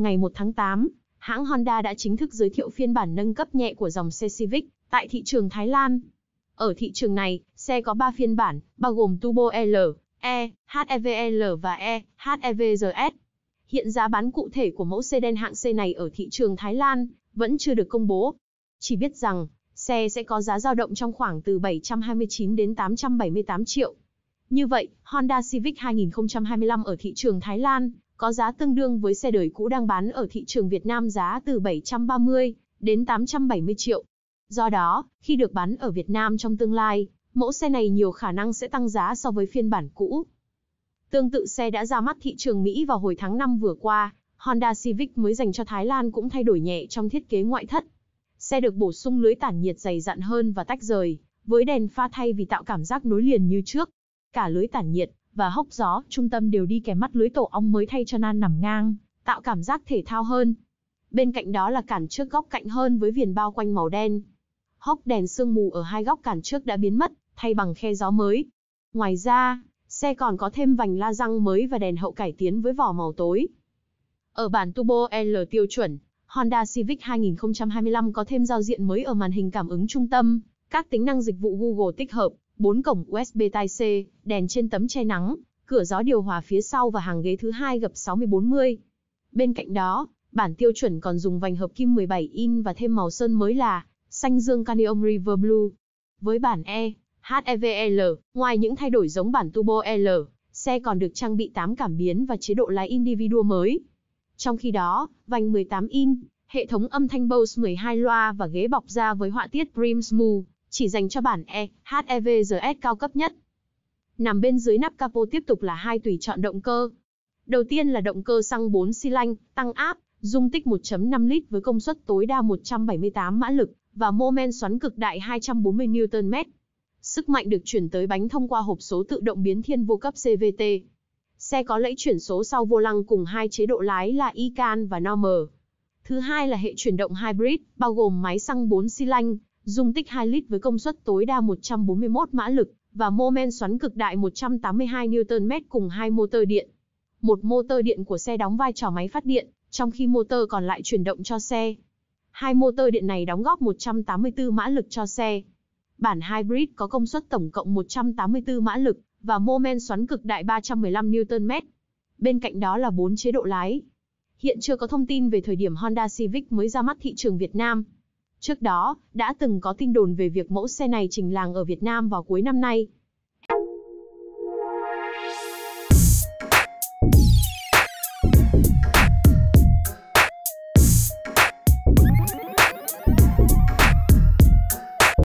ngày 1 tháng 8, hãng Honda đã chính thức giới thiệu phiên bản nâng cấp nhẹ của dòng xe Civic tại thị trường Thái Lan. Ở thị trường này, xe có 3 phiên bản, bao gồm Turbo L, E, HEVL và E, HEVRS. Hiện giá bán cụ thể của mẫu sedan hạng C này ở thị trường Thái Lan vẫn chưa được công bố. Chỉ biết rằng, xe sẽ có giá dao động trong khoảng từ 729 đến 878 triệu. Như vậy, Honda Civic 2025 ở thị trường Thái Lan có giá tương đương với xe đời cũ đang bán ở thị trường Việt Nam giá từ 730 đến 870 triệu. Do đó, khi được bán ở Việt Nam trong tương lai, mẫu xe này nhiều khả năng sẽ tăng giá so với phiên bản cũ. Tương tự xe đã ra mắt thị trường Mỹ vào hồi tháng 5 vừa qua, Honda Civic mới dành cho Thái Lan cũng thay đổi nhẹ trong thiết kế ngoại thất. Xe được bổ sung lưới tản nhiệt dày dặn hơn và tách rời, với đèn pha thay vì tạo cảm giác nối liền như trước. Cả lưới tản nhiệt, và hốc gió, trung tâm đều đi kèm mắt lưới tổ ong mới thay cho nan nằm ngang, tạo cảm giác thể thao hơn. Bên cạnh đó là cản trước góc cạnh hơn với viền bao quanh màu đen. Hốc đèn sương mù ở hai góc cản trước đã biến mất, thay bằng khe gió mới. Ngoài ra, xe còn có thêm vành la răng mới và đèn hậu cải tiến với vỏ màu tối. Ở bản Turbo L tiêu chuẩn, Honda Civic 2025 có thêm giao diện mới ở màn hình cảm ứng trung tâm, các tính năng dịch vụ Google tích hợp, bốn cổng USB Type-C, đèn trên tấm che nắng, cửa gió điều hòa phía sau và hàng ghế thứ hai gập 60-40. Bên cạnh đó, bản tiêu chuẩn còn dùng vành hợp kim 17 in và thêm màu sơn mới là xanh dương Canyon River Blue. Với bản E, HEVL, e ngoài những thay đổi giống bản Turbo L, xe còn được trang bị 8 cảm biến và chế độ lái individual mới. Trong khi đó, vành 18 in, hệ thống âm thanh Bose 12 loa và ghế bọc da với họa tiết Brim Smooth chỉ dành cho bản E, HEVGS cao cấp nhất. Nằm bên dưới nắp capo tiếp tục là hai tùy chọn động cơ. Đầu tiên là động cơ xăng 4 xi lanh, tăng áp, dung tích 1.5 lít với công suất tối đa 178 mã lực và mô men xoắn cực đại 240 Nm. Sức mạnh được chuyển tới bánh thông qua hộp số tự động biến thiên vô cấp CVT. Xe có lẫy chuyển số sau vô lăng cùng hai chế độ lái là e và Normal. Thứ hai là hệ chuyển động hybrid, bao gồm máy xăng 4 xi lanh, dung tích 2 lít với công suất tối đa 141 mã lực và mô men xoắn cực đại 182 Nm cùng hai motor điện. Một motor điện của xe đóng vai trò máy phát điện, trong khi motor còn lại chuyển động cho xe. Hai motor điện này đóng góp 184 mã lực cho xe. Bản hybrid có công suất tổng cộng 184 mã lực và mô men xoắn cực đại 315 Nm. Bên cạnh đó là 4 chế độ lái. Hiện chưa có thông tin về thời điểm Honda Civic mới ra mắt thị trường Việt Nam. Trước đó, đã từng có tin đồn về việc mẫu xe này trình làng ở Việt Nam vào cuối năm nay,